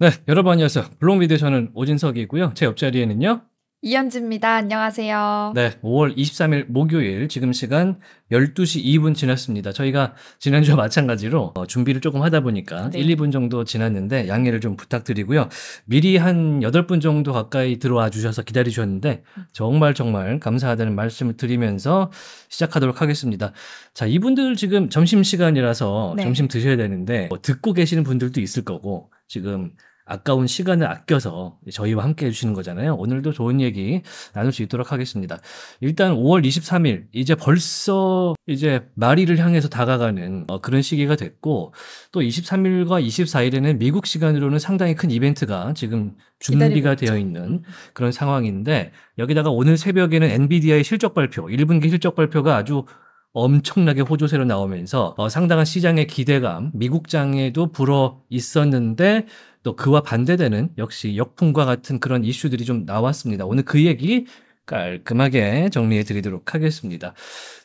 네, 여러분 안녕하세요. 블록미디어 저는 오진석이고요. 제 옆자리에는요. 이현지입니다. 안녕하세요. 네, 5월 23일 목요일 지금 시간 12시 2분 지났습니다. 저희가 지난주와 마찬가지로 어, 준비를 조금 하다 보니까 네. 1, 2분 정도 지났는데 양해를 좀 부탁드리고요. 미리 한 8분 정도 가까이 들어와 주셔서 기다리셨는데 정말 정말 감사하다는 말씀을 드리면서 시작하도록 하겠습니다. 자, 이분들 지금 점심시간이라서 네. 점심 드셔야 되는데 뭐 듣고 계시는 분들도 있을 거고 지금 아까운 시간을 아껴서 저희와 함께 해주시는 거잖아요. 오늘도 좋은 얘기 나눌 수 있도록 하겠습니다. 일단 5월 23일, 이제 벌써 이제 마리를 향해서 다가가는 어, 그런 시기가 됐고, 또 23일과 24일에는 미국 시간으로는 상당히 큰 이벤트가 지금 준비가 되어 있는 그런 상황인데, 여기다가 오늘 새벽에는 엔비디아의 실적 발표, 1분기 실적 발표가 아주 엄청나게 호조세로 나오면서 어, 상당한 시장의 기대감, 미국장에도 불어 있었는데 또 그와 반대되는 역시 역풍과 같은 그런 이슈들이 좀 나왔습니다. 오늘 그 얘기 깔끔하게 정리해 드리도록 하겠습니다.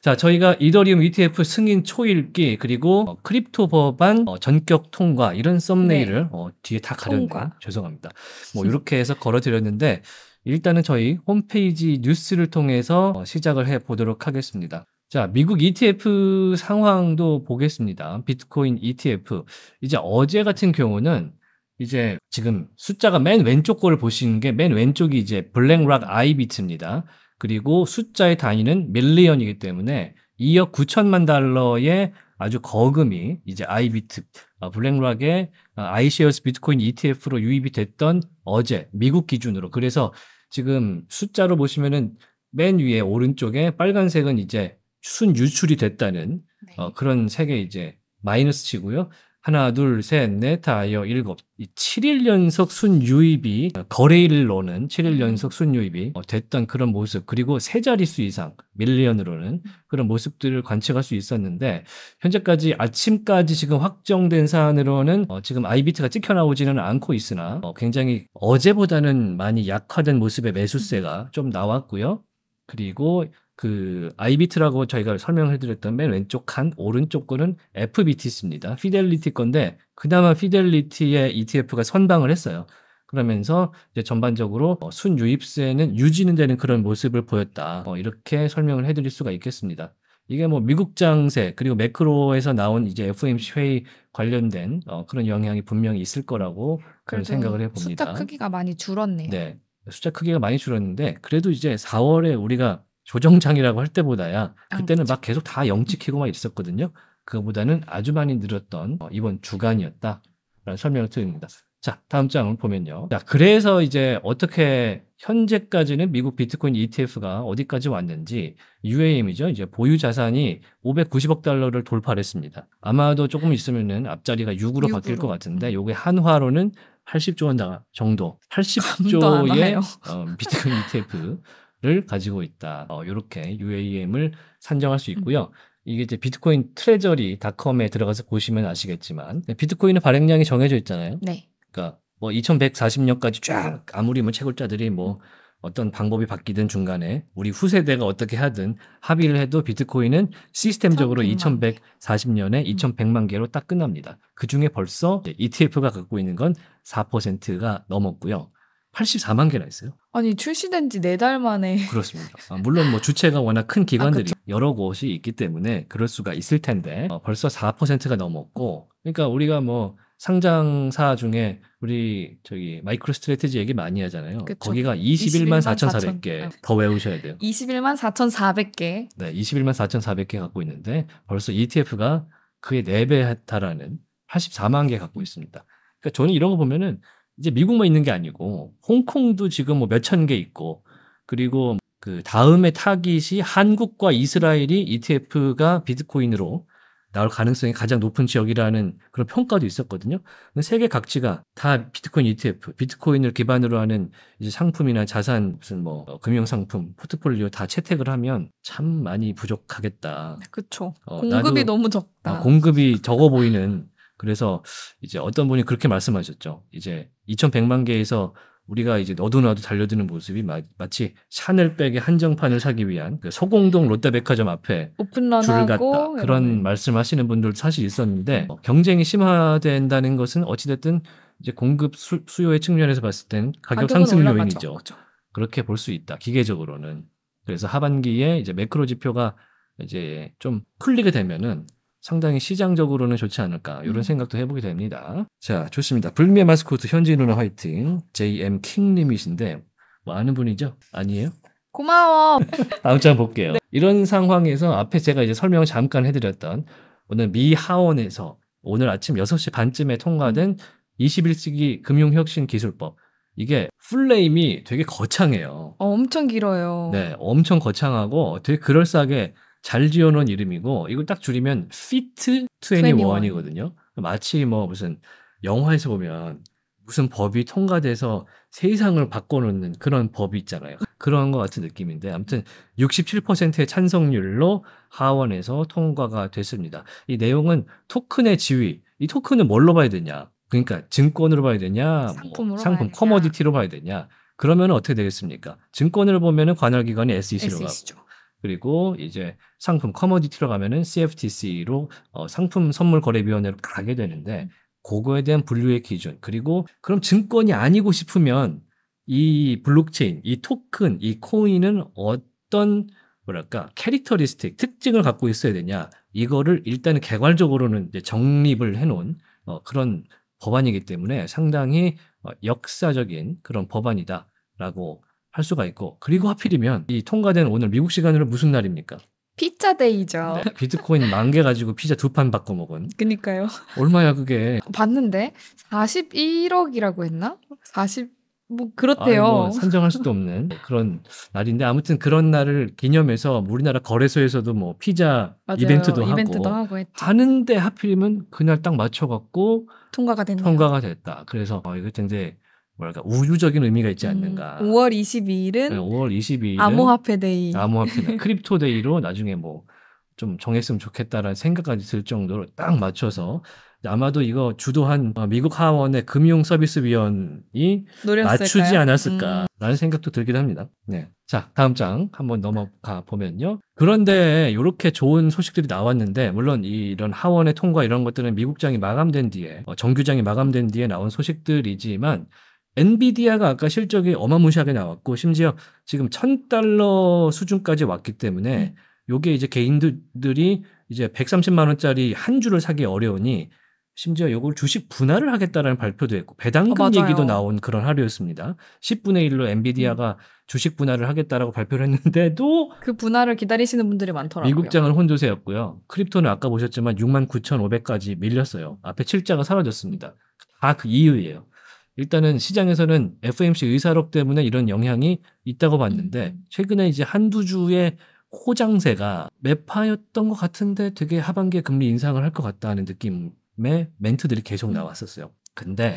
자, 저희가 이더리움 ETF 승인 초읽기 그리고 어, 크립토 법안 어, 전격 통과 이런 썸네일을 네. 어, 뒤에 다 가렸네요. 죄송합니다. 뭐 이렇게 해서 걸어 드렸는데 일단은 저희 홈페이지 뉴스를 통해서 어, 시작을 해 보도록 하겠습니다. 자, 미국 ETF 상황도 보겠습니다. 비트코인 ETF. 이제 어제 같은 경우는 이제 지금 숫자가 맨 왼쪽 거를 보시는 게 맨 왼쪽이 이제 블랙락 아이비트입니다. 그리고 숫자의 단위는 밀리언이기 때문에 2억 9천만 달러의 아주 거금이 이제 아이비트 아, 블랙락의 아이쉐어스 비트코인 ETF로 유입이 됐던 어제 미국 기준으로 그래서 지금 숫자로 보시면은 맨 위에 오른쪽에 빨간색은 이제 순유출이 됐다는 네. 어, 그런 세계 이제 마이너스 치고요. 하나, 둘, 셋, 넷, 다여, 일곱. 이 7일 연속 순유입이 어, 거래일로는 7일 음. 연속 순유입이 어, 됐던 그런 모습 그리고 세 자릿수 이상 밀리언으로는 음. 그런 모습들을 관측할 수 있었는데 현재까지 아침까지 지금 확정된 사안으로는 어, 지금 아이비트가 찍혀 나오지는 않고 있으나 어, 굉장히 어제보다는 많이 약화된 모습의 매수세가 음. 좀 나왔고요. 그리고 그 iBit라고 저희가 설명을 해 드렸던 맨 왼쪽 한 오른쪽 거는 FBTC입니다. 피델리티 건데 그나마 피델리티의 ETF가 선방을 했어요. 그러면서 이제 전반적으로 어, 순유입세는 유지는 되는 그런 모습을 보였다. 어, 이렇게 설명을 해드릴 수가 있겠습니다. 이게 뭐 미국 장세 그리고 매크로에서 나온 이제 FOMC 회의 관련된 어, 그런 영향이 분명히 있을 거라고 그런 생각을 해봅니다. 숫자 크기가 많이 줄었네요. 네, 숫자 크기가 많이 줄었는데 그래도 이제 4월에 우리가 조정장이라고 할 때보다야 아, 그때는 막 계속 다 영 찍히고 막 있었거든요. 그거보다는 아주 많이 늘었던 어, 이번 주간이었다라는 설명을 드립니다. 자, 다음 장을 보면요. 자, 그래서 이제 어떻게 현재까지는 미국 비트코인 ETF가 어디까지 왔는지 UAM이죠. 이제 보유 자산이 590억 달러를 돌파했습니다. 아마도 조금 있으면은 앞자리가 6으로, 6으로. 바뀔 것 같은데 음. 요게 한화로는 80조 원 정도, 80조의 어, 비트코인 ETF 를 가지고 있다. 어, 이렇게 UAM을 산정할 수 음. 있고요. 이게 이제 비트코인 트레저리닷컴에 들어가서 보시면 아시겠지만 네, 비트코인의 발행량이 정해져 있잖아요. 네. 그러니까 뭐 2,140년까지 쫙 아무리 뭐 채굴자들이 뭐 어떤 방법이 바뀌든 중간에 우리 후세대가 어떻게 하든 합의를 해도 비트코인은 시스템적으로 2140년에 2100만 음. 개로 딱 끝납니다. 그 중에 벌써 ETF가 갖고 있는 건 4%가 넘었고요. 84만 개나 있어요. 아니 출시된 지 네 달 만에. 그렇습니다. 아, 물론 뭐 주체가 워낙 큰 아, 기관들이 아, 여러 곳이 있기 때문에 그럴 수가 있을 텐데 어, 벌써 4%가 넘었고, 그러니까 우리가 뭐 상장사 중에 우리 저기 마이크로 스트레티지 얘기 많이 하잖아요. 그쵸. 거기가 21만 4,400개 아, 더 외우셔야 돼요. 21만 4,400개. 네, 21만 4,400개 갖고 있는데 벌써 ETF가 그의 4배 달하는 84만 개 갖고 있습니다. 그러니까 저는 이런 거 보면은 이제 미국만 있는 게 아니고 홍콩도 지금 뭐 몇천 개 있고 그리고 그 다음에 타깃이 한국과 이스라엘이 ETF가 비트코인으로 나올 가능성이 가장 높은 지역이라는 그런 평가도 있었거든요. 세계 각지가 다 비트코인 ETF, 비트코인을 기반으로 하는 이제 상품이나 자산 무슨 뭐 금융 상품, 포트폴리오 다 채택을 하면 참 많이 부족하겠다. 그렇죠. 어, 공급이 나도, 너무 적다. 어, 공급이 적어 보이는 그래서 이제 어떤 분이 그렇게 말씀하셨죠. 이제 2,100만 개에서 우리가 이제 너도나도 달려드는 모습이 마, 치 샤넬백의 한정판을 사기 위한 그소공동 롯데백화점 앞에 줄을 갔다 그런 네. 말씀하시는 분들 사실 있었는데 어, 경쟁이 심화된다는 것은 어찌됐든 이제 공급 수, 요의 측면에서 봤을 땐 가격 상승 요인이죠. 그렇죠. 그렇게 볼 수 있다 기계적으로는 그래서 하반기에 이제 매크로 지표가 이제 좀 풀리게 되면은 상당히 시장적으로는 좋지 않을까 이런 음. 생각도 해보게 됩니다. 자 좋습니다. 불미의 마스코트 현지 누나 화이팅 JM 킹님이신데 뭐 아는 분이죠? 아니에요? 고마워. 다음 장 볼게요. 네. 이런 상황에서 앞에 제가 이제 설명을 잠깐 해드렸던 오늘 미 하원에서 오늘 아침 6시 반쯤에 통과된 21세기 금융혁신 기술법 이게 풀네임이 되게 거창해요. 어, 엄청 길어요. 네, 엄청 거창하고 되게 그럴싸하게 잘 지어놓은 이름이고 이걸 딱 줄이면 fit 21이거든요. 마치 뭐 무슨 영화에서 보면 무슨 법이 통과돼서 세상을 바꿔놓는 그런 법이 있잖아요. 그런 것 같은 느낌인데 아무튼 67%의 찬성률로 하원에서 통과가 됐습니다. 이 내용은 토큰의 지위, 이 토큰은 뭘로 봐야 되냐? 그러니까 증권으로 봐야 되냐, 뭐 상품, 봐야 커머디티로 봐야 되냐? 그러면 어떻게 되겠습니까? 증권을 보면 은 관할 기관이 SEC로 SEC죠. 가고 그리고 이제 상품 커머디티로 가면은 CFTC로 어, 상품 선물 거래위원회로 가게 되는데 그거에 대한 분류의 기준 그리고 그럼 증권이 아니고 싶으면 이 블록체인, 이 토큰, 이 코인은 어떤 뭐랄까 캐릭터리스틱 특징을 갖고 있어야 되냐 이거를 일단은 개괄적으로는 이제 정립을 해놓은 어, 그런 법안이기 때문에 상당히 어, 역사적인 그런 법안이다라고 할 수가 있고 그리고 하필이면 이 통과된 오늘 미국 시간으로 무슨 날입니까? 피자 데이죠. 네, 비트코인 만개 가지고 피자 두판 바꿔 먹은. 그니까요. 얼마야 그게? 봤는데 41억이라고 했나? 40. 뭐 그렇대요. 뭐 산정할 수도 없는 그런 날인데 아무튼 그런 날을 기념해서 우리나라 거래소에서도 뭐 피자 맞아요. 이벤트도, 이벤트도 하고, 하고 하는데 하필이면 그날 딱 맞춰갖고 통과가 됐네 통과가 됐다. 그래서 어, 이거 굉장히 뭐랄까 우주적인 의미가 있지 음, 않는가. 음, 5월 22일은 네, 5월 22일은 암호화폐 데이. 암호화폐 크립토 데이로 나중에 뭐 좀 정했으면 좋겠다라는 생각까지 들 정도로 딱 맞춰서 아마도 이거 주도한 어, 미국 하원의 금융 서비스 위원이 맞추지 않았을까라는 음. 생각도 들기도 합니다. 네. 자, 다음 장 한번 넘어가 보면요. 그런데 이렇게 좋은 소식들이 나왔는데 물론 이런 하원의 통과 이런 것들은 미국장이 마감된 뒤에 어, 정규장이 마감된 뒤에 나온 소식들이지만 엔비디아가 아까 실적이 어마무시하게 나왔고 심지어 지금 1000달러 수준까지 왔기 때문에 네. 요게 이제 개인들이 이제 130만 원짜리 한 주를 사기 어려우니 심지어 요걸 주식 분할을 하겠다라는 발표도 했고 배당금 아, 얘기도 나온 그런 하루였습니다. 10분의 1로 엔비디아가 음. 주식 분할을 하겠다라고 발표를 했는데도 그 분할을 기다리시는 분들이 많더라고요. 미국장은 혼조세였고요. 크립토는 아까 보셨지만 69,500까지 밀렸어요. 앞에 7자가 사라졌습니다. 다 그 이유예요. 일단은 시장에서는 FMC 의사록 때문에 이런 영향이 있다고 봤는데 음. 최근에 이제 한두 주의 호장세가 매파였던 것 같은데 되게 하반기에 금리 인상을 할 것 같다는 느낌의 멘트들이 계속 음. 나왔었어요. 근데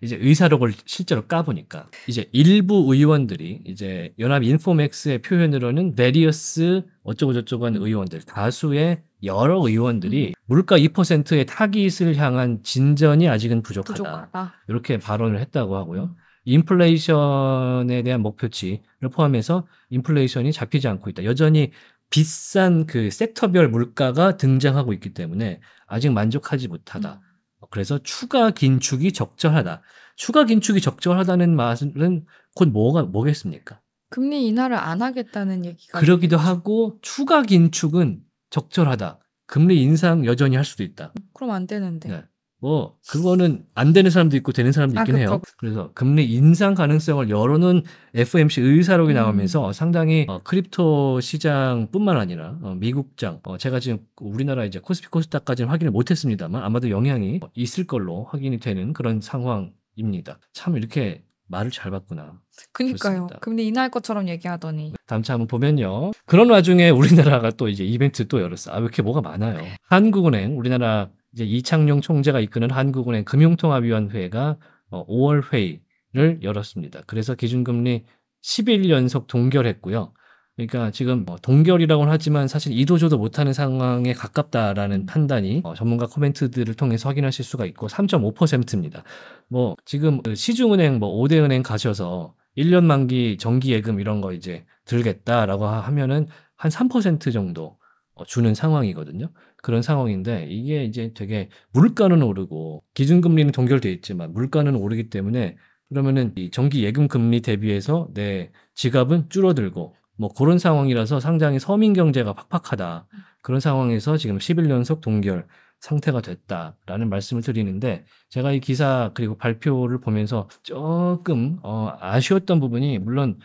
이제 의사록을 실제로 까보니까 이제 일부 의원들이 이제 연합 인포맥스의 표현으로는 베리어스 어쩌고저쩌고 한 의원들 다수의 여러 의원들이 음. 물가 2%의 타깃을 향한 진전이 아직은 부족하다. 부족하다. 이렇게 발언을 했다고 하고요. 음. 인플레이션에 대한 목표치를 포함해서 인플레이션이 잡히지 않고 있다. 여전히 비싼 그 섹터별 물가가 등장하고 있기 때문에 아직 만족하지 못하다. 음. 그래서 추가 긴축이 적절하다. 추가 긴축이 적절하다는 말은 곧 뭐가 뭐겠습니까? 금리 인하를 안 하겠다는 얘기가 그러기도 하고 추가 긴축은 적절하다. 금리 인상 여전히 할 수도 있다. 그럼 안 되는데. 네. 뭐 그거는 안 되는 사람도 있고 되는 사람도 아, 있긴 아, 해요. 그 그래서 금리 인상 가능성을 열어놓은 FMC 의사록이 음. 나오면서 음. 상당히 어, 크립토 시장뿐만 아니라 어, 미국장, 어, 제가 지금 우리나라 이제 코스피 코스닥까지는 확인을 못했습니다만 아마도 영향이 있을 걸로 확인이 되는 그런 상황입니다. 참 이렇게 말을 잘 봤구나. 그니까요. 근데 이날 것처럼 얘기하더니. 다음 차 한번 보면요. 그런 와중에 우리나라가 또 이제 이벤트 또 열었어. 아, 왜 이렇게 뭐가 많아요. 네. 한국은행, 우리나라 이제 이창용 총재가 이끄는 한국은행 금융통합위원회가 5월 어, 회의를 열었습니다. 그래서 기준금리 11연속 동결했고요. 그러니까 지금 뭐 동결이라고는 하지만 사실 이도저도 못하는 상황에 가깝다라는 음. 판단이 어 전문가 코멘트들을 통해서 확인하실 수가 있고 3.5%입니다. 뭐 지금 그 시중은행 뭐 5대 은행 가셔서 1년 만기 정기예금 이런 거 이제 들겠다라고 하면은 한 3% 정도 어 주는 상황이거든요. 그런 상황인데 이게 이제 되게 물가는 오르고 기준금리는 동결되어 있지만 물가는 오르기 때문에 그러면은 이 정기 예금 금리 대비해서 내 지갑은 줄어들고 뭐 그런 상황이라서 상당히 서민 경제가 팍팍하다. 그런 상황에서 지금 11연속 동결 상태가 됐다라는 말씀을 드리는데 제가 이 기사 그리고 발표를 보면서 조금 어 아쉬웠던 부분이 물론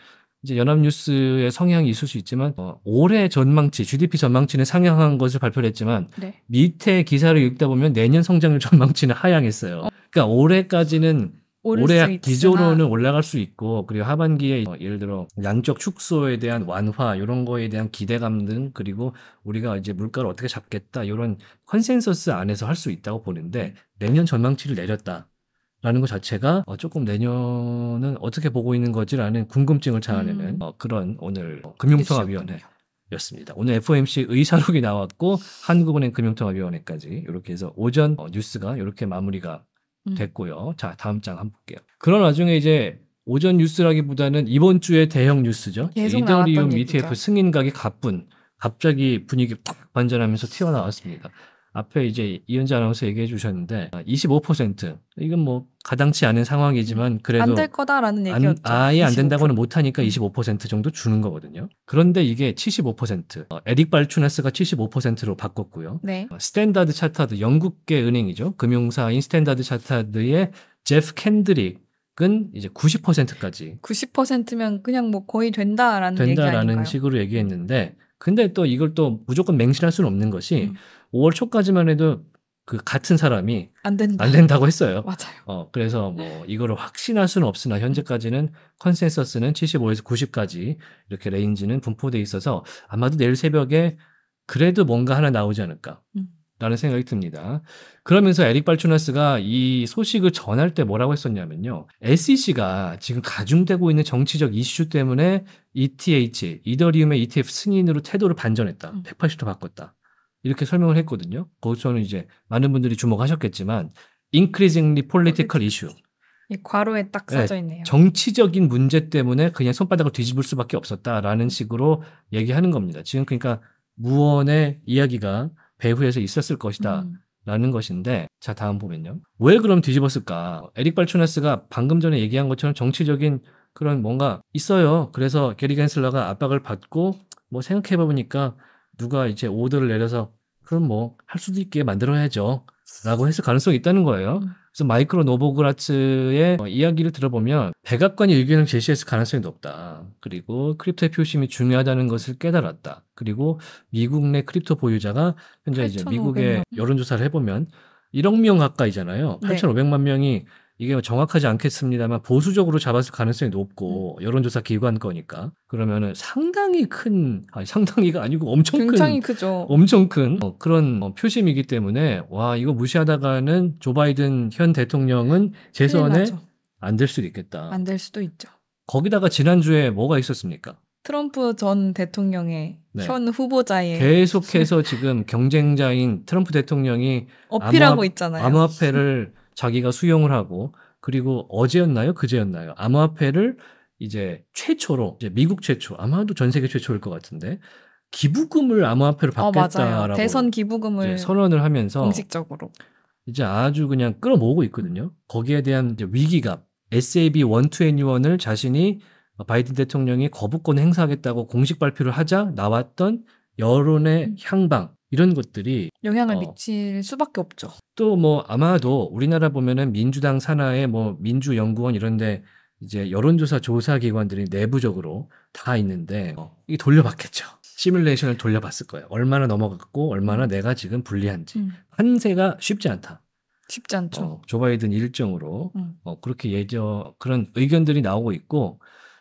이제 연합뉴스의 성향이 있을 수 있지만 어, 올해 전망치 GDP 전망치는 상향한 것을 발표를 했지만 네. 밑에 기사를 읽다 보면 내년 성장률 전망치는 하향했어요. 어. 그러니까 올해까지는 올해 기조로는 올라갈 수 있고 그리고 하반기에 어, 예를 들어 양적 축소에 대한 완화 이런 거에 대한 기대감 등 그리고 우리가 이제 물가를 어떻게 잡겠다 이런 컨센서스 안에서 할 수 있다고 보는데 내년 전망치를 내렸다라는 것 자체가 어, 조금 내년은 어떻게 보고 있는 거지라는 궁금증을 자아내는 음. 어, 그런 오늘 어, 금융통화위원회. 였습니다. 오늘 FOMC 의사록이 나왔고 한국은행 금융통화위원회까지 이렇게 해서 오전 어, 뉴스가 이렇게 마무리가 음. 됐고요. 자, 다음 장 한번 볼게요. 그런 와중에 이제 오전 뉴스라기보다는 이번 주에 대형 뉴스죠. 이더리움 ETF 승인각이 가뿐 갑자기 분위기 탁 반전하면서 튀어나왔습니다. 앞에 이제 이은지 아나운서 얘기해 주셨는데 25% 아, 이건 뭐 가당치 않은 상황이지만 그래도 안 될 거다라는 얘기였죠. 안, 아예 안 된다고는 못하니까 25% 음. 정도 주는 거거든요. 그런데 이게 75% 어, 에릭 발추네스가 75%로 바꿨고요. 네. 어, 스탠다드 차타드 영국계 은행이죠. 금융사인 스탠다드 차타드의 제프 캔드릭 은 이제 90%까지 90%면 그냥 뭐 거의 된다라는 된다라는 식으로 얘기했는데 근데 또 이걸 또 무조건 맹신할 수는 없는 것이 음. 5월 초까지만 해도 그 같은 사람이 안, 된다. 안 된다고 했어요. 맞아요. 어, 그래서 뭐 이거를 확신할 수는 없으나 현재까지는 컨센서스는 75에서 90까지 이렇게 레인지는 분포돼 있어서 아마도 내일 새벽에 그래도 뭔가 하나 나오지 않을까. 음. 라는 생각이 듭니다. 그러면서 에릭 발추나스가 이 소식을 전할 때 뭐라고 했었냐면요. SEC가 지금 가중되고 있는 정치적 이슈 때문에 ETH, 이더리움의 ETF 승인으로 태도를 반전했다. 180도 음. 바꿨다. 이렇게 설명을 했거든요. 거기서는 이제 많은 분들이 주목하셨겠지만 increasingly political issue. 과로에 딱 예, 써져 있네요. 네, 정치적인 문제 때문에 그냥 손바닥을 뒤집을 수밖에 없었다라는 식으로 얘기하는 겁니다. 지금 그러니까 무언의 이야기가 배후에서 있었을 것이다. 음. 라는 것인데 자 다음 보면요 왜 그럼 뒤집었을까 에릭 발초네스가 방금 전에 얘기한 것처럼 정치적인 그런 뭔가 있어요 그래서 게리 겐슬러가 압박을 받고 뭐 생각해 보니까 누가 이제 오더를 내려서 그럼 뭐 할 수도 있게 만들어야죠 라고 했을 가능성이 있다는 거예요 음. 그래서 마이크로 노보그라츠의 어, 이야기를 들어보면 백악관이 의견을 제시했을 가능성이 높다. 그리고 크립토의 표심이 중요하다는 것을 깨달았다. 그리고 미국 내 크립토 보유자가 현재 이제 미국의 여론조사를 해보면 1억 명 가까이잖아요. 네. 8,500만 명이 이게 정확하지 않겠습니다만 보수적으로 잡았을 가능성이 높고 음. 여론조사 기관 거니까 그러면은 상당히 큰 아니 상당히가 아니고 엄청 굉장히 큰 크죠. 엄청 큰 어, 그런 어, 표심이기 때문에 와 이거 무시하다가는 조 바이든 현 대통령은 재선에 안 될 수도 있겠다. 안 될 수도 있죠. 거기다가 지난주에 뭐가 있었습니까? 트럼프 전 대통령의 네. 현 후보자의 계속해서 지금 경쟁자인 트럼프 대통령이 어필하고 암호화, 있잖아요. 암호화폐를 자기가 수용을 하고 그리고 어제였나요? 그제였나요? 암호화폐를 이제 최초로 이제 미국 최초 아마도 전 세계 최초일 것 같은데 기부금을 암호화폐로 어, 받겠다라고 어, 대선 기부금을 선언을 하면서 공식적으로 이제 아주 그냥 끌어모으고 있거든요. 거기에 대한 이제 위기감 SAB 원투애니원을 자신이 바이든 대통령이 거부권 행사하겠다고 공식 발표를 하자 나왔던 여론의 음. 향방 이런 것들이 영향을 어, 미칠 수밖에 없죠. 또 뭐 아마도 우리나라 보면은 민주당 산하의 뭐 민주연구원 이런데 이제 여론조사 조사 기관들이 내부적으로 다 있는데 어, 이게 돌려봤겠죠. 시뮬레이션을 돌려봤을 거예요. 얼마나 넘어갔고 얼마나 음. 내가 지금 불리한지 음. 한세가 쉽지 않다. 쉽지 않죠. 어, 조 바이든 일정으로 음. 어, 그렇게 예저 그런 의견들이 나오고 있고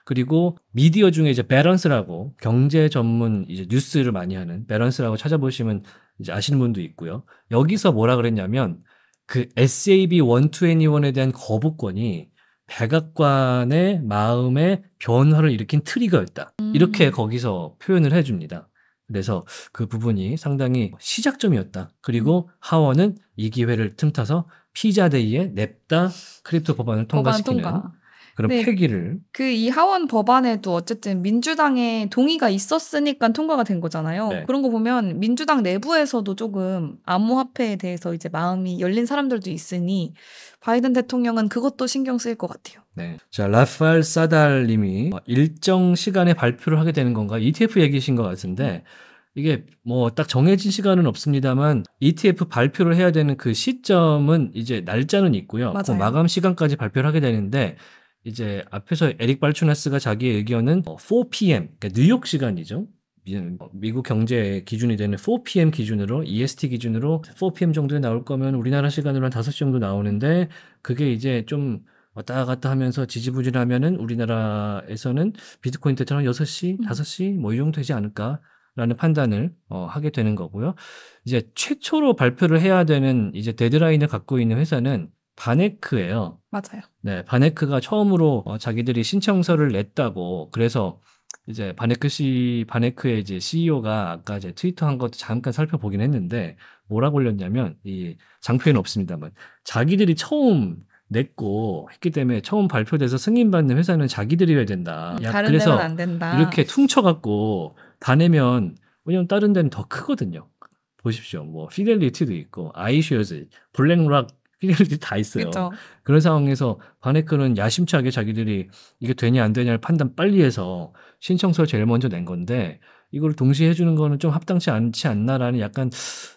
그리고 미디어 중에 이제 밸런스라고 경제 전문 이제 뉴스를 많이 하는 밸런스라고 찾아보시면 이제 아시는 분도 있고요. 여기서 뭐라 그랬냐면 그 SAB 121에 대한 거부권이 백악관의 마음에 변화를 일으킨 트리거였다. 음. 이렇게 거기서 표현을 해줍니다. 그래서 그 부분이 상당히 시작점이었다. 그리고 음. 하원은 이 기회를 틈타서 피자데이에 냅다 크립토 법안을 통과시키는 통과. 그런 네. 폐기를 그 이 하원 법안에도 어쨌든 민주당의 동의가 있었으니까 통과가 된 거잖아요. 네. 그런 거 보면 민주당 내부에서도 조금 암호화폐에 대해서 이제 마음이 열린 사람들도 있으니 바이든 대통령은 그것도 신경 쓰일 것 같아요. 네. 자, 라팔 사달님이 뭐 일정 시간에 발표를 하게 되는 건가? ETF 얘기신 것 같은데 이게 뭐 딱 정해진 시간은 없습니다만 ETF 발표를 해야 되는 그 시점은 이제 날짜는 있고요. 그 마감 시간까지 발표를 하게 되는데 이제 앞에서 에릭 발추나스가 자기의 의견은 4pm, 어, 그러니까 뉴욕 시간이죠. 어, 미국 경제 기준이 되는 4pm 기준으로 EST 기준으로 4pm 정도에 나올 거면 우리나라 시간으로 한 5시 정도 나오는데 그게 이제 좀 왔다 갔다 하면서 지지부진하면은 우리나라에서는 비트코인 때처럼 6시, 5시 음. 뭐이 정도 되지 않을까 라는 판단을 어, 하게 되는 거고요. 이제 최초로 발표를 해야 되는 이제 데드라인을 갖고 있는 회사는 바네크예요. 맞아요. 네, 바네크가 처음으로 어, 자기들이 신청서를 냈다고 그래서 이제 바네크 씨 바네크의 이제 CEO가 아까 이제 트위터 한 것도 잠깐 살펴보긴 했는데 뭐라고 올렸냐면 이 장표에는 없습니다만 자기들이 처음 냈고 했기 때문에 처음 발표돼서 승인받는 회사는 자기들이어야 된다. 야, 음, 다른 그래서 데는 안 된다. 이렇게 퉁쳐갖고 다 내면 왜냐면 다른 데는 더 크거든요. 보십시오. 뭐 피델리티도 있고 아이슈어즈, 블랙락 피리들이 다 있어요. 그쵸. 그런 상황에서 바네크는 야심차게 자기들이 이게 되냐 안 되냐를 판단 빨리 해서 신청서를 제일 먼저 낸 건데 이걸 동시에 해주는 거는 좀 합당치 않지 않나라는 약간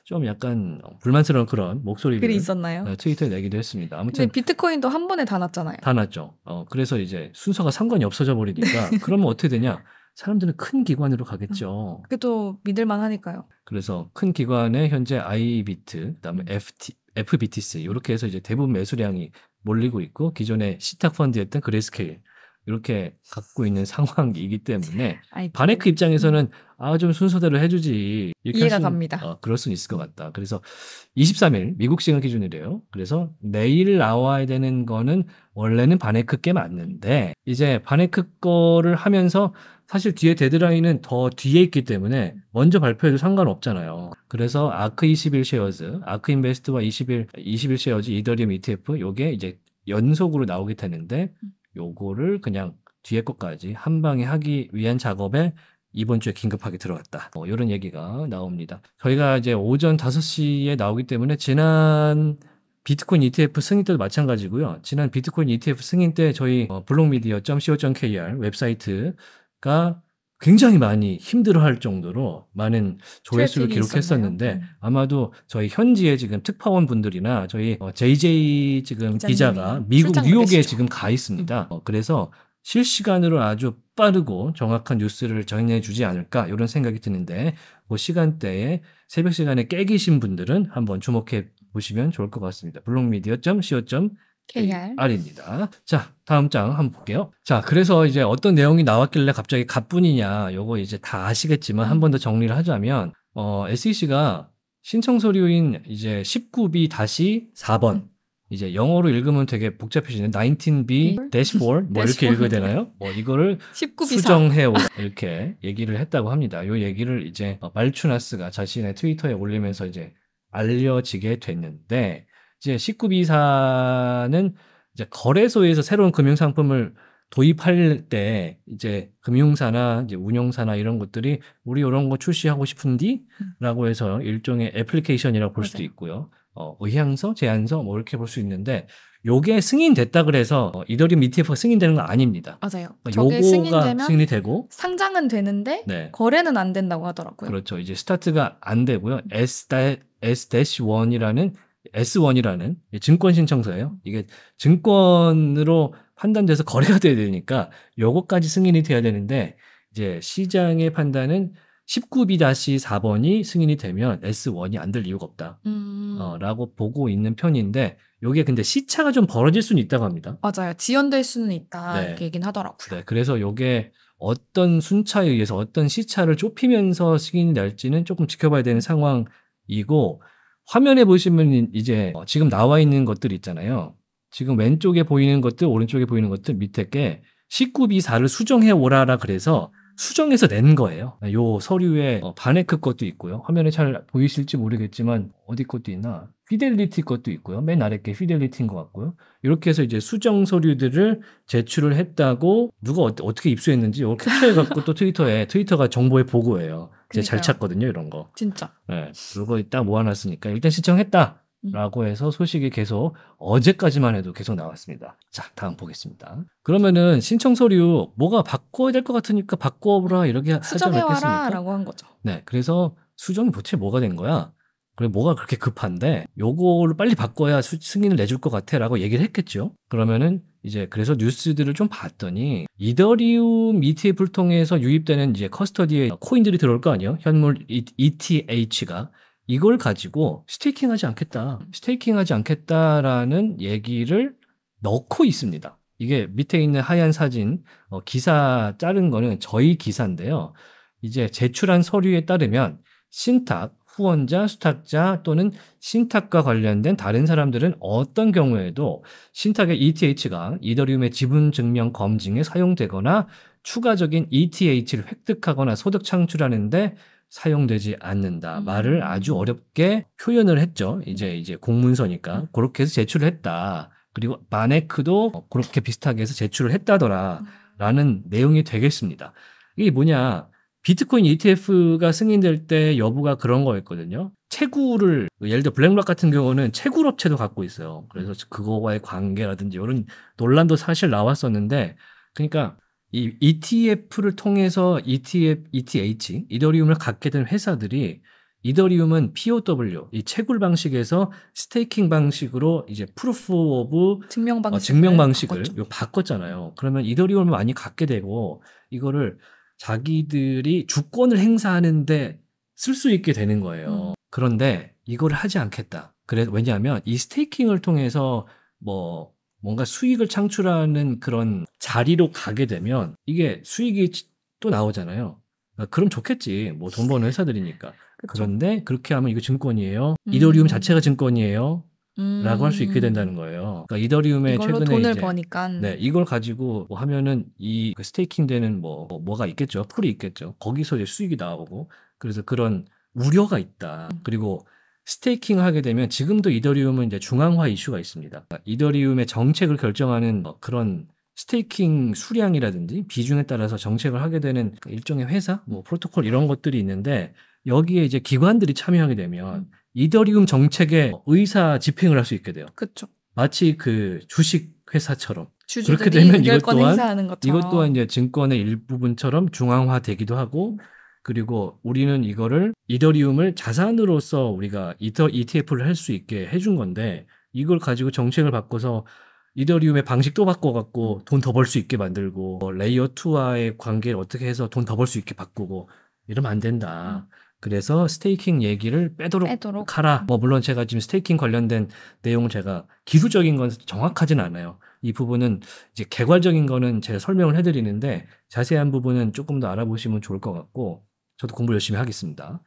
좀 약간 불만스러운 그런 목소리를 이 있었나요? 네, 트위터에 내기도 했습니다. 아무튼 비트코인도 한 번에 다 났잖아요. 다 났죠. 어, 그래서 이제 순서가 상관이 없어져 버리니까 네. 그러면 어떻게 되냐? 사람들은 큰 기관으로 가겠죠. 그게 또 믿을만 하니까요. 그래서 큰 기관에 현재 아이비트, 그다음에 FT, 음. FBTC 이렇게 해서 이제 대부분 매수량이 몰리고 있고 기존에 시탁 펀드였던 그레스케일 이 이렇게 갖고 있는 상황이기 때문에 바네크 입장에서는 음. 아좀 순서대로 해주지 이해가 순, 갑니다. 어, 그럴 수는 있을 것 같다. 그래서 23일 미국 시간 기준이래요. 그래서 내일 나와야 되는 거는 원래는 바네크 게 맞는데 이제 바네크 거를 하면서 사실 뒤에 데드라인은 더 뒤에 있기 때문에 먼저 발표해도 상관없잖아요. 그래서 아크 21 쉐어즈, 아크 인베스트와 21 21 쉐어즈 이더리움 ETF 요게 이제 연속으로 나오게 되는데 음. 요거를 그냥 뒤에 것까지 한 방에 하기 위한 작업에 이번 주에 긴급하게 들어갔다. 뭐 이런 얘기가 나옵니다. 저희가 이제 오전 5시에 나오기 때문에 지난 비트코인 ETF 승인 때도 마찬가지고요. 지난 비트코인 ETF 승인 때 저희 어, 블록미디어.co.kr 웹사이트가 굉장히 많이 힘들어할 정도로 많은 조회수를 기록했었는데 있 음. 아마도 저희 현지에 지금 특파원 분들이나 저희 JJ 어, 지금 기자가 미국 뉴욕에 계시죠. 지금 가 있습니다. 음. 어, 그래서 실시간으로 아주 빠르고 정확한 뉴스를 전해주지 않을까 이런 생각이 드는데 그 시간대에 새벽 시간에 깨기신 분들은 한번 주목해 보시면 좋을 것 같습니다. 블록미디어.co.com KR입니다. 예, 자, 다음 장 한번 볼게요. 자, 그래서 이제 어떤 내용이 나왔길래 갑자기 갑분이냐, 요거 이제 다 아시겠지만 한 번 더 정리를 하자면, 어, SEC가 신청 서류인 이제 19B 다시 4번. 이제 영어로 읽으면 되게 복잡해지는 19B d a s h 뭐 이렇게 읽어야 되나요? 뭐 이거를 수정해 오 이렇게 얘기를 했다고 합니다. 요 얘기를 이제 말추나스가 자신의 트위터에 올리면서 이제 알려지게 됐는데 이제 1 9비사는 이제 거래소에서 새로운 금융상품을 도입할 때 이제 금융사나 이제 운영사나 이런 것들이 우리 이런 거 출시하고 싶은디라고 음. 해서 일종의 애플리케이션이라고 볼 맞아요. 수도 있고요. 어, 의향서, 제안서 뭐 이렇게 볼 수 있는데 요게 승인됐다 그래서 어, 이더리움 ETF가 승인되는 건 아닙니다. 맞아요. 그러니까 저게 승인되 승인이 되고 상장은 되는데 네. 거래는 안 된다고 하더라고요. 그렇죠. 이제 스타트가 안 되고요. S-1이라는 S1이라는 증권 신청서예요. 이게 증권으로 판단돼서 거래가 돼야 되니까 요거까지 승인이 돼야 되는데 이제 시장의 판단은 19B-4번이 승인이 되면 S1이 안 될 이유가 없다. 음. 어, 라고 보고 있는 편인데 요게 근데 시차가 좀 벌어질 수는 있다고 합니다. 맞아요. 지연될 수는 있다. 네. 이렇게 얘긴 하더라고요. 네. 그래서 요게 어떤 순차에 의해서 어떤 시차를 좁히면서 승인이 날지는 조금 지켜봐야 되는 상황이고 화면에 보시면 이제 어, 지금 나와 있는 것들 있잖아요. 지금 왼쪽에 보이는 것들, 오른쪽에 보이는 것들 밑에 게 19B4를 수정해 오라라 그래서 수정해서 낸 거예요. 네, 요 서류에 바네크 어, 그 것도 있고요. 화면에 잘 보이실지 모르겠지만 어디 것도 있나 피델리티 것도 있고요. 맨 아래 게 피델리티인 것 같고요. 이렇게 해서 이제 수정 서류들을 제출을 했다고 누가 어, 떻게 입수했는지 이걸 캡처해갖고 또 트위터에 트위터가 정보의 보고예요. 이제 잘 찾거든요 이런 거. 진짜. 네, 그거 딱 모아놨으니까 일단 신청했다. 음. 라고 해서 소식이 계속 어제까지만 해도 계속 나왔습니다. 자, 다음 보겠습니다. 그러면은 신청 서류 뭐가 바꿔야 될 것 같으니까 바꿔보라 이렇게 하지 않겠습니까? 라고 한 거죠. 네, 그래서 수정이 도대체 뭐가 된 거야? 그래 뭐가 그렇게 급한데 요거를 빨리 바꿔야 수, 승인을 내줄 것 같아라고 얘기를 했겠죠. 그러면은 이제 그래서 뉴스들을 좀 봤더니 이더리움 ETF를 통해서 유입되는 이제 커스터디의 코인들이 들어올 거 아니에요? 현물 ETH가 이걸 가지고 스테이킹하지 않겠다, 스테이킹하지 않겠다라는 얘기를 넣고 있습니다. 이게 밑에 있는 하얀 사진 어, 기사 자른 거는 저희 기사인데요. 이제 제출한 서류에 따르면 신탁, 후원자, 수탁자 또는 신탁과 관련된 다른 사람들은 어떤 경우에도 신탁의 ETH가 이더리움의 지분 증명 검증에 사용되거나 추가적인 ETH를 획득하거나 소득 창출하는데 사용되지 않는다. 음. 말을 아주 어렵게 표현을 했죠. 이제 이제 공문서니까 음. 그렇게 해서 제출을 했다. 그리고 마네크도 그렇게 비슷하게 해서 제출을 했다더라라는 음. 내용이 되겠습니다. 이게 뭐냐? 비트코인 ETF가 승인될 때 여부가 그런 거였거든요. 채굴을 예를 들어 블랙락 같은 경우는 채굴 업체도 갖고 있어요. 그래서 그거와의 관계라든지 이런 논란도 사실 나왔었는데 그러니까 이 ETF를 통해서 ETF, ETH, 이더리움을 갖게 된 회사들이 이더리움은 POW, 이 채굴 방식에서 스테이킹 방식으로 이제 프루프 오브 증명, 방식을, 어, 증명 방식을 바꿨죠. 바꿨잖아요. 그러면 이더리움을 많이 갖게 되고 이거를 자기들이 주권을 행사하는데 쓸 수 있게 되는 거예요. 음. 그런데 이걸 하지 않겠다. 그래 왜냐하면 이 스테이킹을 통해서 뭐 뭔가 수익을 창출하는 그런 자리로 가게 되면 이게 수익이 또 나오잖아요. 아, 그럼 좋겠지. 뭐 돈 버는 회사들이니까. 그쵸. 그런데 그렇게 하면 이거 증권이에요. 음. 이더리움 자체가 증권이에요. 음. 라고 할 수 있게 된다는 거예요. 그러니까 이더리움에 최근에 돈을 이제, 버니까 네, 이걸 가지고 뭐 하면은 이 그 스테이킹 되는 뭐, 뭐, 가 있겠죠. 풀이 있겠죠. 거기서 이제 수익이 나오고 그래서 그런 우려가 있다. 음. 그리고 스테이킹 하게 되면 지금도 이더리움은 이제 중앙화 이슈가 있습니다. 이더리움의 정책을 결정하는 뭐 그런 스테이킹 수량이라든지 비중에 따라서 정책을 하게 되는 일종의 회사, 뭐 프로토콜 이런 것들이 있는데 여기에 이제 기관들이 참여하게 되면 음. 이더리움 정책에 의사 집행을 할 수 있게 돼요. 그렇죠. 마치 그 주식 회사처럼 그렇게 되면 이것 또한 이것 또한 이제 증권의 일부분처럼 중앙화되기도 하고 그리고 우리는 이거를 이더리움을 자산으로서 우리가 이더 ETF를 할 수 있게 해준 건데 이걸 가지고 정책을 바꿔서 이더리움의 방식도 바꿔갖고 돈 더 벌 수 있게 만들고 레이어 2와의 관계를 어떻게 해서 돈 더 벌 수 있게 바꾸고 이러면 안 된다. 음. 그래서 스테이킹 얘기를 빼도록, 빼도록, 하라. 뭐 물론 제가 지금 스테이킹 관련된 내용 제가 기술적인 건 정확하진 않아요. 이 부분은 이제 개괄적인 거는 제가 설명을 해드리는데 자세한 부분은 조금 더 알아보시면 좋을 것 같고 저도 공부 열심히 하겠습니다.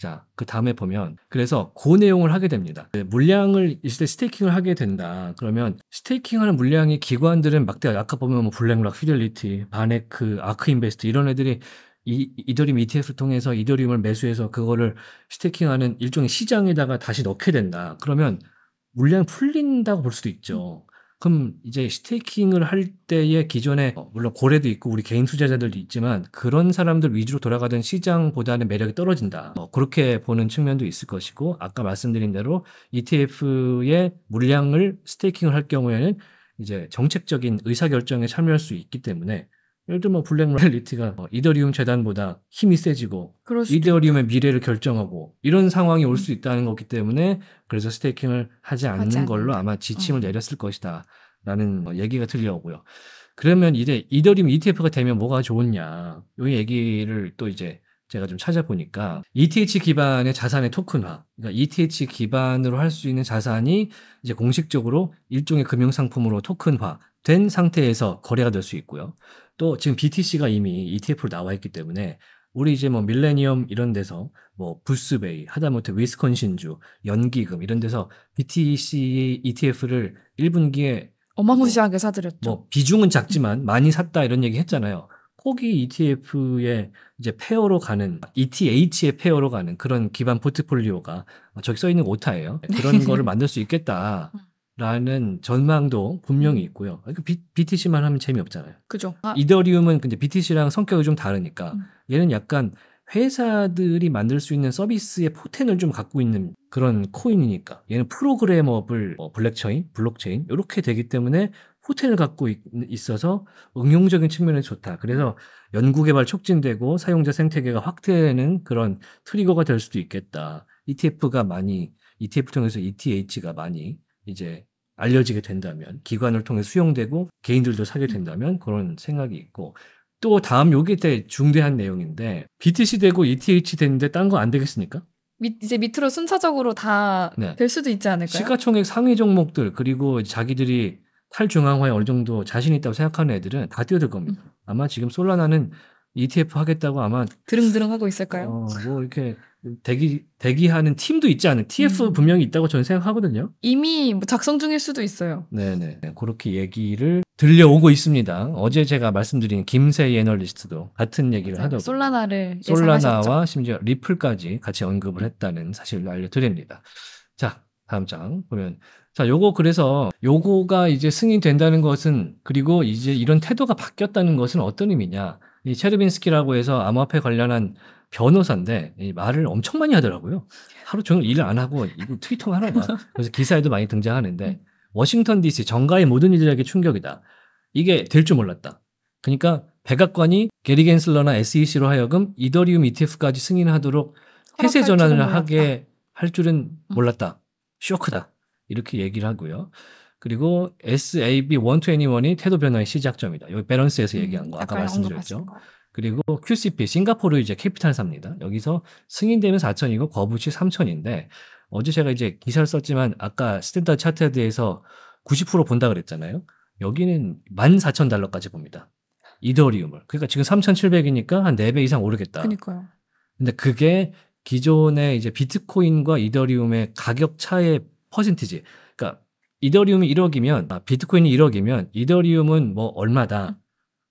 자, 그 다음에 보면 그래서 그 내용을 하게 됩니다. 네, 물량을 이때 스테이킹을 하게 된다. 그러면 스테이킹하는 물량이 기관들은 막대 아까 보면 뭐 블랙락, 피델리티, 바네크, 아크인베스트 이런 애들이 이, 이더리움 ETF를 통해서 이더리움을 매수해서 그거를 스테이킹하는 일종의 시장에다가 다시 넣게 된다. 그러면 물량 풀린다고 볼 수도 있죠. 그럼 이제 스테이킹을 할 때의 기존에 어, 물론 고래도 있고 우리 개인 투자자들도 있지만 그런 사람들 위주로 돌아가던 시장보다는 매력이 떨어진다. 뭐 그렇게 보는 측면도 있을 것이고 아까 말씀드린 대로 ETF의 물량을 스테이킹을 할 경우에는 이제 정책적인 의사결정에 참여할 수 있기 때문에 예를 들면 블랙리티가 어, 이더리움 재단보다 힘이 세지고 이더리움의 미래를 결정하고 이런 상황이 올수 음. 있다는 거기 때문에 그래서 스테이킹을 하지 않는 걸로 아마 지침을 어. 내렸을 것이다 라는 어, 얘기가 들려오고요. 그러면 이제 이더리움 ETF가 되면 뭐가 좋냐 이 얘기를 또 이제 제가 좀 찾아보니까 ETH 기반의 자산의 토큰화 그러니까 ETH 기반으로 할 수 있는 자산이 이제 공식적으로 일종의 금융상품으로 토큰화 된 상태에서 거래가 될 수 있고요. 또 지금 BTC가 이미 ETF로 나와 있기 때문에 우리 이제 뭐 밀레니엄 이런 데서 뭐 부스베이 하다못해 위스콘신주 연기금 이런 데서 BTC ETF를 1분기에 어마무시하게 뭐, 사들였죠. 뭐 비중은 작지만 많이 샀다 이런 얘기 했잖아요. 포기 ETF의 이제 페어로 가는 ETH의 페어로 가는 그런 기반 포트폴리오가 저기 써 있는 오타예요. 네. 그런 거를 만들 수 있겠다. 음. 라는 전망도 분명히 음. 있고요. BTC만 아, 하면 재미없잖아요. 그죠. 아. 이더리움은 근데 BTC랑 성격이 좀 다르니까 음. 얘는 약간 회사들이 만들 수 있는 서비스의 포텐을 좀 갖고 있는 그런 코인이니까 얘는 프로그래머블 어, 블랙체인, 블록체인 이렇게 되기 때문에 포텐을 갖고 있, 있어서 응용적인 측면에 좋다. 그래서 연구개발 촉진되고 사용자 생태계가 확대되는 그런 트리거가 될 수도 있겠다. ETF가 많이 ETF 통해서 ETH가 많이 이제 알려지게 된다면 기관을 통해 수용되고 개인들도 사게 된다면 그런 생각이 있고 또 다음 요게 때 중대한 내용인데 BTC 되고 ETH 되는데 딴 거 안 되겠습니까? 밑, 이제 밑으로 순차적으로 다될 네. 수도 있지 않을까요? 시가총액 상위 종목들 그리고 자기들이 탈중앙화에 어느 정도 자신 있다고 생각하는 애들은 다 뛰어들 겁니다. 음. 아마 지금 솔라나는 ETF 하겠다고 아마 드릉드릉 하고 있을까요? 어, 뭐 이렇게 대기 대기하는 팀도 있지 않은 TF 음. 분명히 있다고 저는 생각하거든요. 이미 뭐 작성 중일 수도 있어요. 네네 그렇게 얘기를 들려오고 있습니다. 어제 제가 말씀드린 김세희 애널리스트도 같은 얘기를 하더 솔라나를 솔라나와 예상하셨죠? 심지어 리플까지 같이 언급을 했다는 사실을 알려드립니다. 자 다음 장 보면 자, 요거 그래서 요거가 이제 승인된다는 것은 그리고 이제 이런 태도가 바뀌었다는 것은 어떤 의미냐? 이 체르빈스키라고 해서 암호화폐 관련한 변호사인데 이 말을 엄청 많이 하더라고요. 하루 종일 일을 안 하고 이거 트위터 만 하나 봐. 그래서 기사에도 많이 등장하는데 워싱턴 DC 정가의 모든 이들에게 충격이다. 이게 될 줄 몰랐다. 그러니까 백악관이 게리 겐슬러나 SEC로 하여금 이더리움 ETF까지 승인하도록 태세 전환을 하게 할 줄은 음. 몰랐다. 쇼크다. 이렇게 얘기를 하고요. 그리고 SAB12N1이 태도 변화의 시작점이다. 여기 밸런스에서 음, 얘기한 거 아까 말씀드렸죠. 그리고 QCP 싱가포르 이제 캐피탈사입니다. 여기서 승인되면 4천이고 거부시 3천인데 어제 제가 이제 기사를 썼지만 아까 스탠다드 차트에 대해서 90% 본다 그랬잖아요. 여기는 14,000달러까지 봅니다. 이더리움을. 그러니까 지금 3,700이니까 한 4배 이상 오르겠다. 그러니까요. 근데 그게 기존의 이제 비트코인과 이더리움의 가격 차의 퍼센티지. 그러니까 이더리움이 1억이면 아, 비트코인이 1억이면 이더리움은 뭐 얼마다 음.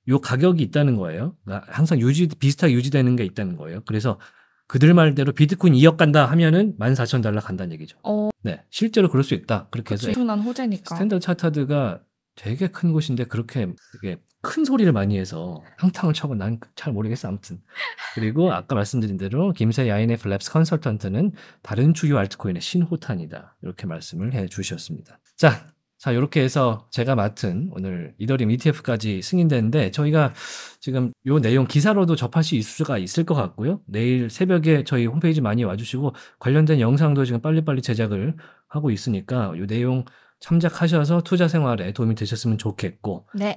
요 가격이 있다는 거예요. 그러니까 항상 유지 비슷하게 유지되는 게 있다는 거예요. 그래서 그들 말대로 비트코인 2억 간다 하면은 14,000달러 간다는 얘기죠. 어. 네, 실제로 그럴 수 있다. 그렇게 해서 그쵸, 호재니까. 스탠다드 차타드가 되게 큰 곳인데 그렇게 되게 큰 소리를 많이 해서 항탕을 쳐고 난 잘 모르겠어 아무튼 그리고 아까 말씀드린 대로 김세 야인의 플랩스 컨설턴트는 다른 주요 알트코인의 신호탄이다 이렇게 말씀을 해주셨습니다 자. 자, 이렇게 해서 제가 맡은 오늘 이더리움 ETF까지 승인되는데 저희가 지금 요 내용 기사로도 접할수 있을 수가 있을 것 같고요. 내일 새벽에 저희 홈페이지 많이 와주시고 관련된 영상도 지금 빨리빨리 제작을 하고 있으니까 요 내용 참작하셔서 투자 생활에 도움이 되셨으면 좋겠고 네.